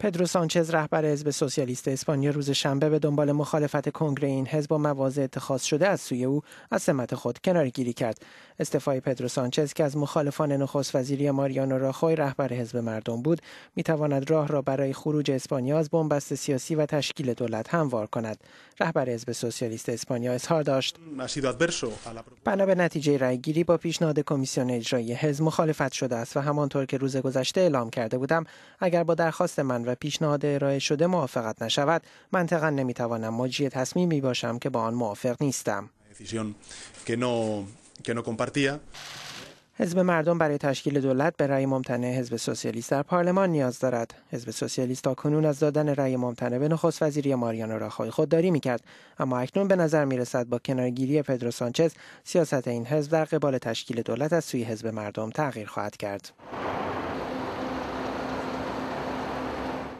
پدرو سانچز رهبر حزب سوسیالیست اسپانیا روز شنبه به دنبال مخالفت کنگره این حزب با مواضع اتخاذ شده از سوی او از سمت خود کنار گیری کرد استعفای پدرو سانچز که از مخالفان نخست وزیری ماریانو راخوی رهبر حزب مردم بود میتواند راه را برای خروج اسپانیا از بنبست سیاسی و تشکیل دولت هموار کند رهبر حزب سوسیالیست اسپانیا اظهار داشت بنا به نتیجه رأیگیری با پیشنهاد کمیسیون اجرایی حزب مخالفت شده است و همانطور که روز گذشته اعلام کرده بودم اگر با درخواست من و پیشنهاد ارائه شده موافقت نشود منطقا نمیتوانم مجری تصمیمی باشم که با آن موافق نیستم حزب مردم برای تشکیل دولت به رأی ممتنع حزب سوسیالیست در پارلمان نیاز دارد حزب سوسیالیست تا کنون از دادن رأی ممتنع به نخست وزیری ماریانو راخوی خودداری میکرد اما اکنون به نظر میرسد با کنارگیری پدرو سانچز سیاست این حزب در قبال تشکیل دولت از سوی حزب مردم تغییر خواهد کرد